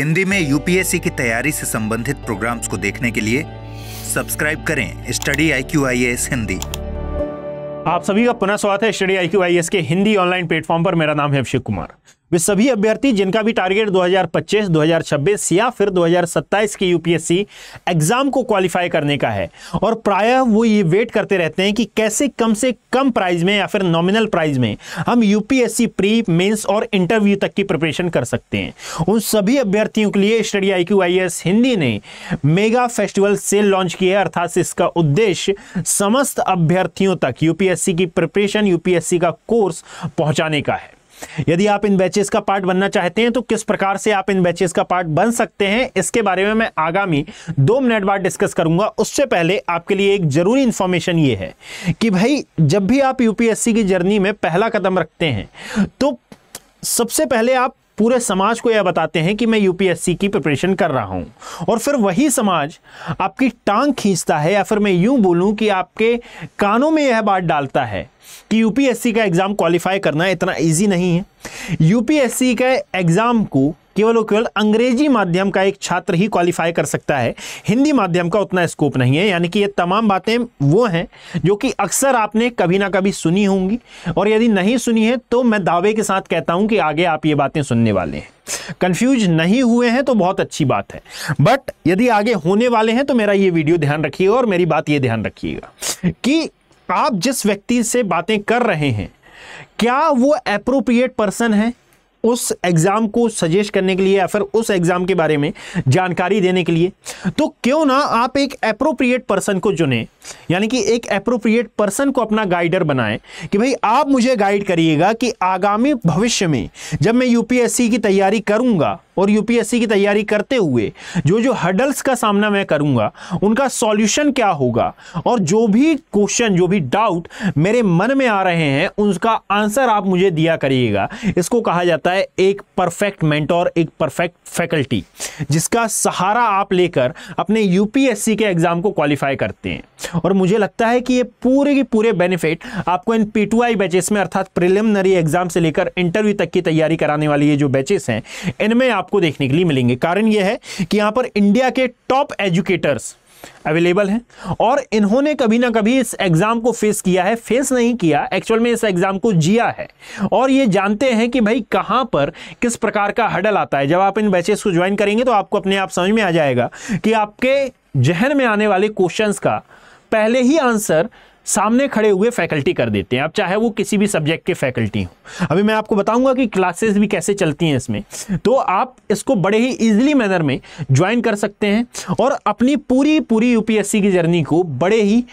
हिंदी में यूपीएससी की तैयारी से संबंधित प्रोग्राम्स को देखने के लिए सब्सक्राइब करें study I Q I S Hindi आप सभी का पुनः स्वागत है study I Q I S के हिंदी ऑनलाइन प्लेटफॉर्म पर मेरा नाम है अभिषेक कुमार वे सभी अभ्यर्थी जिनका भी टारगेट 2025, 2026 या फिर 2027 की यूपीएससी एग्जाम को क्वालिफाई करने का है और प्रायः वो ये वेट करते रहते हैं कि कैसे कम से कम प्राइस में या फिर नॉमिनल प्राइस में हम यूपीएससी प्री मेंस और इंटरव्यू तक की प्रिपरेशन कर सकते हैं उन सभी अभ्यर्थियों के लिए स्टडी आई क्यू हिंदी ने मेगा फेस्टिवल सेल लॉन्च किया है अर्थात इसका उद्देश्य समस्त अभ्यर्थियों तक यूपीएससी की प्रिपरेशन यूपीएससी का कोर्स पहुंचाने का है यदि आप इन बैचेस का पार्ट बनना चाहते हैं तो किस प्रकार से आप इन बैचेस का पार्ट बन सकते हैं इसके बारे में मैं आगामी दो मिनट बाद डिस्कस करूंगा उससे पहले आपके लिए एक जरूरी इंफॉर्मेशन ये है कि भाई जब भी आप यूपीएससी की जर्नी में पहला कदम रखते हैं तो सबसे पहले आप पूरे समाज को यह बताते हैं कि मैं यूपीएससी की प्रिपरेशन कर रहा हूँ और फिर वही समाज आपकी टांग खींचता है या फिर मैं यूँ बोलूँ कि आपके कानों में यह बात डालता है कि यूपीएससी का एग्ज़ाम क्वालिफाई करना इतना ईजी नहीं है यूपीएससी के एग्ज़ाम को केवल और केवल अंग्रेजी माध्यम का एक छात्र ही क्वालिफाई कर सकता है हिंदी माध्यम का उतना स्कोप नहीं है यानी कि ये तमाम बातें वो हैं जो कि अक्सर आपने कभी ना कभी सुनी होंगी और यदि नहीं सुनी है तो मैं दावे के साथ कहता हूं कि आगे आप ये बातें सुनने वाले हैं कंफ्यूज नहीं हुए हैं तो बहुत अच्छी बात है बट यदि आगे होने वाले हैं तो मेरा ये वीडियो ध्यान रखिएगा और मेरी बात ये ध्यान रखिएगा कि आप जिस व्यक्ति से बातें कर रहे हैं क्या वो अप्रोप्रिएट पर्सन है उस एग्ज़ाम को सजेस्ट करने के लिए या फिर उस एग्ज़ाम के बारे में जानकारी देने के लिए तो क्यों ना आप एक अप्रोप्रिएट पर्सन को चुने यानी कि एक अप्रोप्रिएट पर्सन को अपना गाइडर बनाएं कि भाई आप मुझे गाइड करिएगा कि आगामी भविष्य में जब मैं यूपीएससी की तैयारी करूँगा और यूपीएससी की तैयारी करते हुए जो जो हडल्स का सामना मैं करूंगा उनका सॉल्यूशन क्या होगा और जो भी क्वेश्चन जो भी डाउट मेरे मन में आ रहे हैं उनका आंसर आप मुझे दिया करिएगा इसको कहा जाता है एक परफेक्ट मेंटोर एक परफेक्ट फैकल्टी जिसका सहारा आप लेकर अपने यूपीएससी के एग्ज़ाम को क्वालिफाई करते हैं और मुझे लगता है कि ये पूरे के पूरे बेनिफिट आपको इन पी टू आई बैचेस में अर्थात प्रिलिमिनरी एग्ज़ाम से लेकर इंटरव्यू तक की तैयारी कराने वाली ये जो बैचेस हैं इनमें आप आपको देखने के लिए मिलेंगे कारण यह है कि यहां पर इंडिया के टॉप एजुकेटर्स अवेलेबल हैं और इन्होंने कभी ना कभी इस एग्ज़ाम को फेस किया है फेस नहीं किया एक्चुअल में इस एग्ज़ाम को जिया है और ये जानते हैं कि भाई कहां पर किस प्रकार का हडल आता है जब आप इन बैचेस को ज्वाइन करेंगे तो आपको अपने आप समझ में आ जाएगा कि आपके जहन में आने वाले क्वेश्चंस का पहले ही आंसर सामने खड़े हुए फैकल्टी कर देते हैं अब चाहे वो किसी भी सब्जेक्ट के फैकल्टी हो अभी मैं आपको बताऊंगा कि क्लासेस भी कैसे चलती हैं इसमें तो आप इसको बड़े ही इजीली मैनर में ज्वाइन कर सकते हैं और अपनी पूरी पूरी यूपीएससी की जर्नी को बड़े ही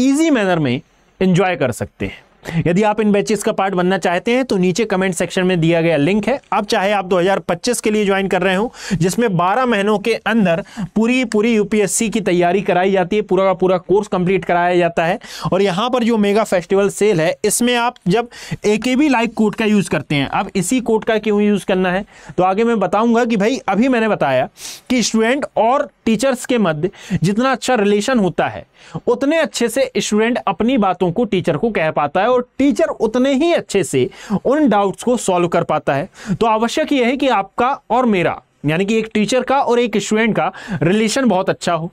ईजी मैनर में इंजॉय कर सकते हैं यदि आप इन बैचेस का पार्ट बनना चाहते हैं तो नीचे कमेंट सेक्शन में दिया गया लिंक है अब चाहे आप 2025 के लिए ज्वाइन कर रहे हो जिसमें 12 महीनों के अंदर पूरी पूरी यूपीएससी की तैयारी कराई जाती है पूरा का पूरा कोर्स कंप्लीट कराया जाता है और यहां पर जो मेगा फेस्टिवल सेल है इसमें आप जब A K B like code का यूज़ करते हैं अब इसी कोड का क्यों यूज़ करना है तो आगे मैं बताऊंगा कि भाई अभी मैंने बताया कि स्टूडेंट और टीचर्स के मध्य जितना अच्छा रिलेशन होता है उतने अच्छे से स्टूडेंट अपनी बातों को टीचर को कह पाता है और टीचर उतने ही अच्छे से उन डाउट्स को सॉल्व कर पाता है तो आवश्यक यह है कि आपका और मेरा यानी कि एक टीचर का और एक स्टूडेंट का रिलेशन बहुत अच्छा हो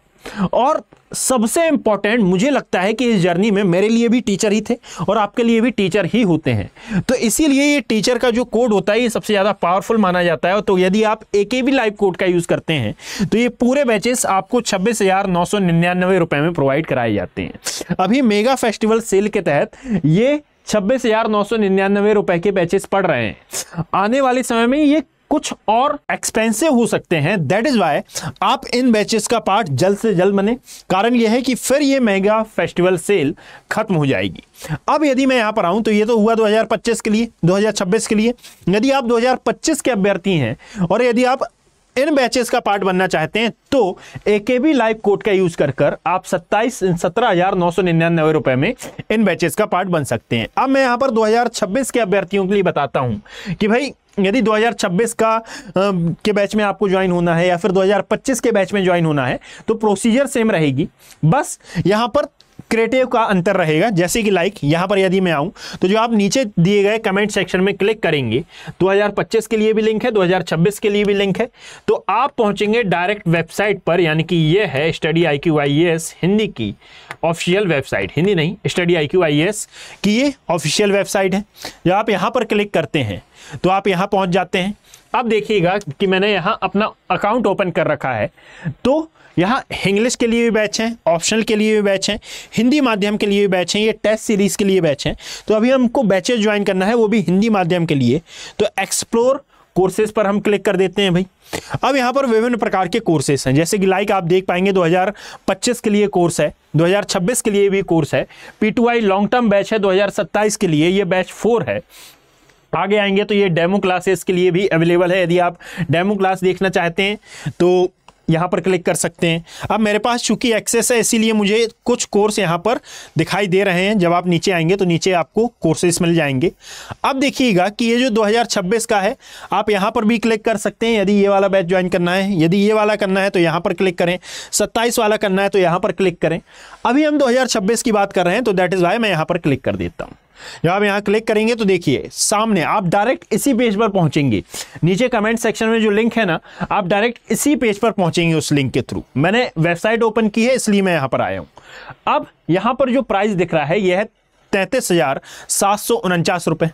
और सबसे इंपॉर्टेंट मुझे लगता है कि इस जर्नी में मेरे लिए भी टीचर ही थे और आपके लिए भी टीचर ही होते हैं तो इसीलिए ये टीचर का जो कोड होता है ये सबसे ज़्यादा पावरफुल माना जाता है तो यदि आप एक भी लाइव कोड का यूज़ करते हैं तो ये पूरे बैचेस आपको छब्बीस हज़ार नौ सौ निन्यानवे रुपये में प्रोवाइड कराए जाते हैं अभी मेगा फेस्टिवल सेल के तहत ये छब्बीस हजार नौ सौ निन्यानवे रुपए के बैचेस पड़ रहे हैं आने वाले समय में ये कुछ और एक्सपेंसिव हो सकते हैं दैट इज वाई आप इन बैचेस का पार्ट जल्द से जल्द बने कारण यह है कि फिर ये महंगा फेस्टिवल सेल खत्म हो जाएगी अब यदि मैं यहां पर आऊं तो ये तो हुआ 2025 के लिए 2026 के लिए यदि आप 2025 के अभ्यर्थी हैं और यदि आप इन बैचेस का पार्ट बनना चाहते हैं तो एकेबी लाइव कोड का यूज कर कर आप सत्ताईस सत्रह हजार नौ सौ निन्यानवे रुपए में इन बैचेस का पार्ट बन सकते हैं अब मैं यहां पर 2026 के अभ्यर्थियों के लिए बताता हूं कि भाई यदि 2026 का के बैच में आपको ज्वाइन होना है या फिर 2025 के बैच में ज्वाइन होना है तो प्रोसीजर सेम रहेगी बस यहां पर क्रिएटिव का अंतर रहेगा जैसे कि लाइक यहाँ पर यदि मैं आऊँ तो जो आप नीचे दिए गए कमेंट सेक्शन में क्लिक करेंगे 2025 के लिए भी लिंक है 2026 के लिए भी लिंक है तो आप पहुँचेंगे डायरेक्ट वेबसाइट पर यानी कि ये है study I Q I S Hindi की ऑफिशियल वेबसाइट हिंदी नहीं study I Q I S की ये ऑफिशियल वेबसाइट है जब आप यहाँ पर क्लिक करते हैं तो आप यहां पहुंच जाते हैं अब देखिएगा कि मैंने यहां अपना अकाउंट ओपन कर रखा है तो यहाँ इंग्लिश के लिए भी बैच हैं ऑप्शनल के लिए भी बैच हैं हिंदी माध्यम के लिए भी बैच हैं ये टेस्ट सीरीज़ के लिए बैच हैं तो अभी हमको बैचेज ज्वाइन करना है वो भी हिंदी माध्यम के लिए तो एक्सप्लोर कोर्सेज पर हम क्लिक कर देते हैं भाई अब यहाँ पर विभिन्न प्रकार के कोर्सेज हैं जैसे कि लाइक आप देख पाएंगे दो के लिए कोर्स है दो के लिए भी कोर्स है पी लॉन्ग टर्म बैच है दो के लिए ये बैच फोर है आगे आएंगे तो ये डेमो क्लासेस के लिए भी अवेलेबल है यदि आप डेमो क्लास देखना चाहते हैं तो यहाँ पर क्लिक कर सकते हैं अब मेरे पास चूंकि एक्सेस है इसीलिए मुझे कुछ कोर्स यहाँ पर दिखाई दे रहे हैं जब आप नीचे आएंगे तो नीचे आपको कोर्सेज मिल जाएंगे अब देखिएगा कि ये जो 2026 का है आप यहाँ पर भी क्लिक कर सकते हैं यदि ये वाला बैच ज्वाइन करना है यदि ये वाला करना है तो यहाँ पर क्लिक करें सत्ताईस वाला करना है तो यहाँ पर क्लिक करें अभी हम दो की बात कर रहे हैं तो दैट इज़ वाई मैं यहाँ पर क्लिक कर देता हूँ जब आप यहां क्लिक करेंगे तो देखिए सामने आप डायरेक्ट इसी पेज पर पहुंचेंगे नीचे कमेंट सेक्शन में जो लिंक है ना आप डायरेक्ट इसी पेज पर पहुंचेंगे उस लिंक के थ्रू मैंने वेबसाइट ओपन की है इसलिए मैं यहां पर आया हूं अब यहां पर जो प्राइस दिख रहा है यह है तैतीस हजार सात सौ उनचास रुपए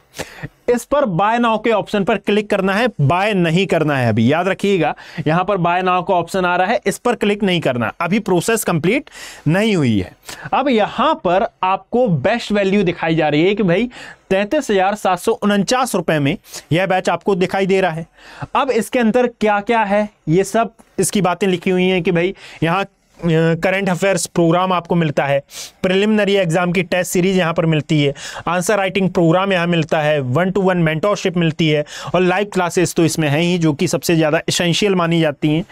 इस पर बाय नाव के ऑप्शन पर क्लिक करना है बाय नहीं करना है अभी याद रखिएगा यहां पर बाय नाव का ऑप्शन आ रहा है इस पर क्लिक नहीं करना अभी प्रोसेस कंप्लीट नहीं हुई है अब यहां पर आपको बेस्ट वैल्यू दिखाई जा रही है कि भाई तैतीस हजार सात सौ उनचास रुपए में यह बैच आपको दिखाई दे रहा है अब इसके अंदर क्या क्या है ये सब इसकी बातें लिखी हुई हैं कि भाई यहाँ करंट अफेयर्स प्रोग्राम आपको मिलता है प्रिलिमिनरी एग्जाम की टेस्ट सीरीज यहाँ पर मिलती है आंसर राइटिंग प्रोग्राम यहाँ मिलता है वन टू वन मेंटोरशिप मिलती है और लाइव क्लासेस तो इसमें हैं ही जो कि सबसे ज़्यादा इसेंशियल मानी जाती हैं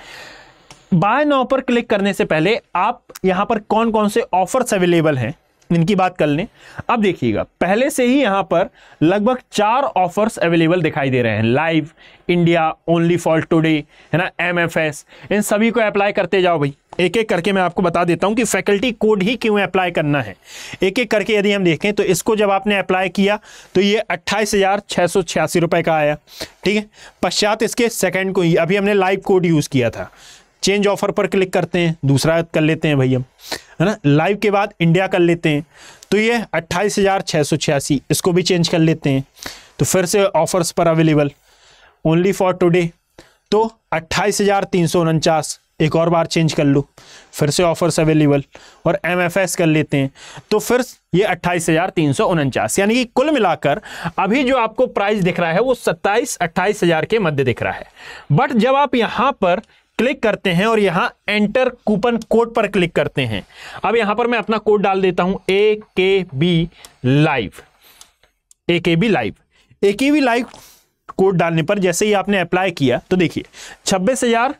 बाय नाउ पर क्लिक करने से पहले आप यहाँ पर कौन कौन से ऑफर्स अवेलेबल हैं इनकी बात कर लें अब देखिएगा पहले से ही यहाँ पर लगभग चार ऑफर्स अवेलेबल दिखाई दे रहे हैं live India only for today है ना एमएफएस इन सभी को अप्लाई करते जाओ भाई एक एक करके मैं आपको बता देता हूँ कि फैकल्टी कोड ही क्यों अप्लाई करना है एक एक करके यदि हम देखें तो इसको जब आपने अप्लाई किया तो ये अट्ठाईस हज़ार सौ छियासी का आया ठीक है पश्चात इसके सेकेंड को ही अभी हमने लाइव कोड यूज़ किया था चेंज ऑफर पर क्लिक करते हैं दूसरा कर लेते हैं भैया है ना लाइव के बाद इंडिया कर लेते हैं तो ये अट्ठाईस हज़ार छः सौ छियासी इसको भी चेंज कर लेते हैं तो फिर से ऑफर्स पर अवेलेबल ओनली फॉर टुडे तो अट्ठाईस हज़ार तीन सौ उनचास एक और बार चेंज कर लो फिर से ऑफर्स अवेलेबल और एम कर लेते हैं तो फिर ये अट्ठाईस हज़ार तीन सौ उनचास यानी कि कुल मिलाकर अभी जो आपको प्राइस दिख रहा है वो सत्ताईस अट्ठाईस हज़ार के मध्य दिख रहा है बट जब आप यहाँ पर क्लिक करते हैं और यहां एंटर कूपन कोड पर क्लिक करते हैं अब यहां पर मैं अपना कोड डाल देता हूं ए के बी लाइव ए के बी लाइव ए के बी लाइव कोड डालने पर जैसे ही आपने अप्लाई किया तो देखिए छब्बीस हजार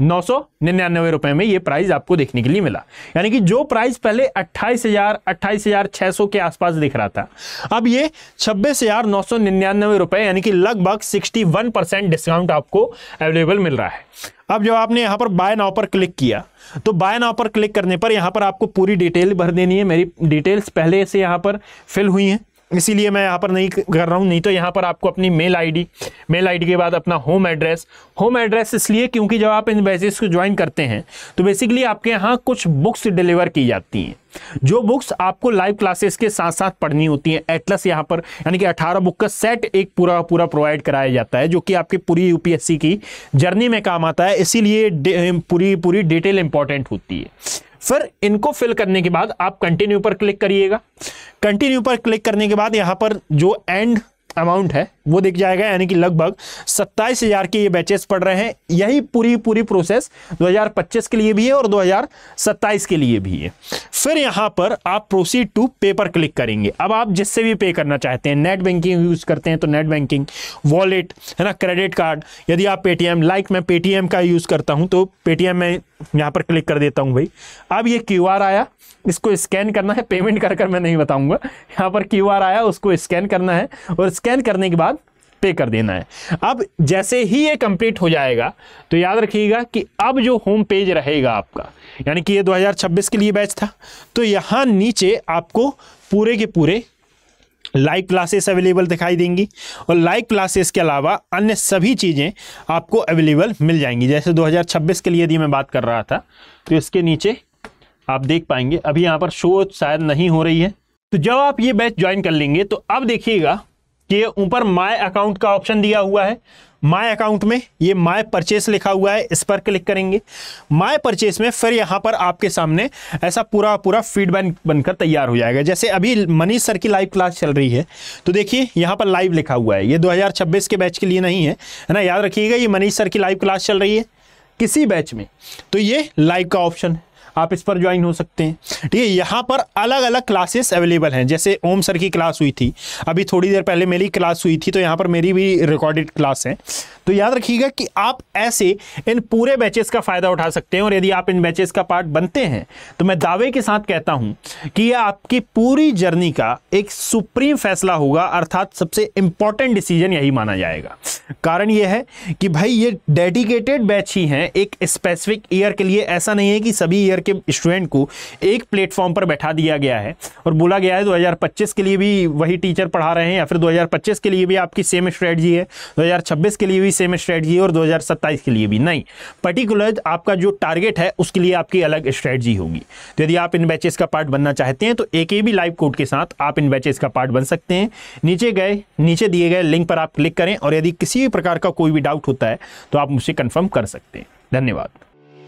नौ सौ निन्यानवे रुपए में ये प्राइस आपको देखने के लिए मिला यानी कि जो प्राइस पहले अट्ठाईस हजार अट्ठाईस हजार छह सौ के आसपास दिख रहा था अब ये छब्बीस हजार नौ सौ निन्यानवे रुपए यानी कि लगभग सिक्सटी वन परसेंट डिस्काउंट आपको अवेलेबल मिल रहा है अब जब आपने यहाँ पर बाय नाव पर क्लिक किया तो बाय नाव पर क्लिक करने पर यहाँ पर आपको पूरी डिटेल भर देनी है मेरी डिटेल्स पहले से यहाँ पर फिल हुई हैं इसीलिए मैं यहाँ पर नहीं कर रहा हूँ नहीं तो यहाँ पर आपको अपनी मेल आईडी मेल आईडी के बाद अपना होम एड्रेस होम एड्रेस इसलिए क्योंकि जब आप इन बैचेस को ज्वाइन करते हैं तो बेसिकली आपके यहाँ कुछ बुक्स डिलीवर की जाती हैं जो बुक्स आपको लाइव क्लासेस के साथ साथ पढ़नी होती हैं एटलस यहाँ पर यानी कि अठारह बुक का सेट एक पूरा पूरा प्रोवाइड कराया जाता है जो कि आपकी पूरी यूपीएससी की जर्नी में काम आता है इसीलिए पूरी पूरी डिटेल इंपॉर्टेंट होती है फिर इनको फिल करने के बाद आप कंटिन्यू पर क्लिक करिएगा कंटिन्यू पर क्लिक करने के बाद यहां पर जो एंड अमाउंट है वो दिख जाएगा यानी कि लगभग सत्ताईस हजार के ये बैचेस पड़ रहे हैं यही पूरी पूरी प्रोसेस 2025 के लिए भी है और 2027 के लिए भी है फिर यहाँ पर आप प्रोसीड टू पे पर क्लिक करेंगे अब आप जिससे भी पे करना चाहते हैं नेट बैंकिंग यूज़ करते हैं तो नेट बैंकिंग वॉलेट है ना क्रेडिट कार्ड यदि आप पेटीएम लाइक मैं पेटीएम का यूज़ करता हूँ तो पेटीएम में यहाँ पर क्लिक कर देता हूँ भाई अब ये क्यू आया इसको स्कैन करना है पेमेंट कर कर मैं नहीं बताऊँगा यहाँ पर क्यू आया उसको स्कैन करना है और स्कैन करने के बाद पे कर देना है अब जैसे ही ये कंप्लीट हो जाएगा तो याद रखिएगा कि अब जो होम पेज रहेगा आपका यानी कि ये 2026 के लिए बैच था तो यहाँ नीचे आपको पूरे के पूरे लाइव क्लासेस अवेलेबल दिखाई देंगी और लाइव क्लासेस के अलावा अन्य सभी चीज़ें आपको अवेलेबल मिल जाएंगी जैसे 2026 के लिए यदि मैं बात कर रहा था तो इसके नीचे आप देख पाएंगे अभी यहाँ पर शो शायद नहीं हो रही है तो जब आप ये बैच ज्वाइन कर लेंगे तो अब देखिएगा के ऊपर माय अकाउंट का ऑप्शन दिया हुआ है माय अकाउंट में ये माय परचेस लिखा हुआ है इस पर क्लिक करेंगे माय परचेस में फिर यहाँ पर आपके सामने ऐसा पूरा पूरा फीडबैक बनकर तैयार हो जाएगा जैसे अभी मनीष सर की लाइव क्लास चल रही है तो देखिए यहाँ पर लाइव लिखा हुआ है ये 2026 के बैच के लिए नहीं है है ना याद रखिएगा ये मनीष सर की लाइव क्लास चल रही है किसी बैच में तो ये लाइव का ऑप्शन है आप इस पर ज्वाइन हो सकते हैं ठीक है यहाँ पर अलग अलग क्लासेस अवेलेबल हैं जैसे ओम सर की क्लास हुई थी अभी थोड़ी देर पहले मेरी क्लास हुई थी तो यहाँ पर मेरी भी रिकॉर्डेड क्लास है तो याद रखिएगा कि आप ऐसे इन पूरे बैचेस का फ़ायदा उठा सकते हैं और यदि आप इन बैचेस का पार्ट बनते हैं तो मैं दावे के साथ कहता हूँ कि यह आपकी पूरी जर्नी का एक सुप्रीम फैसला होगा अर्थात सबसे इंपॉर्टेंट डिसीजन यही माना जाएगा कारण यह है कि भाई ये डेडिकेटेड बैच ही हैं एक स्पेसिफिक ईयर के लिए ऐसा नहीं है कि सभी ईयर के स्टूडेंट को एक प्लेटफॉर्म पर बैठा दिया गया है और बोला गया है 2025 के लिए भी वही टीचर पढ़ा रहे हैं या फिर 2025 के लिए भी आपकी सेम स्ट्रेटजी है 2026 के लिए भी सेम स्ट्रेटजी है और 2027 के लिए भी नहीं पर्टिकुलर आपका जो टारगेट है उसके लिए आपकी अलग स्ट्रेटजी होगी तो यदि आप इन बैचेस का पार्ट बनना चाहते हैं तो एक ही लाइव कोड के साथ आप इन बैचेस का पार्ट बन सकते हैं नीचे गए नीचे दिए गए लिंक पर आप क्लिक करें और यदि किसी भी प्रकार का कोई भी डाउट होता है तो आप मुझसे कन्फर्म कर सकते हैं धन्यवाद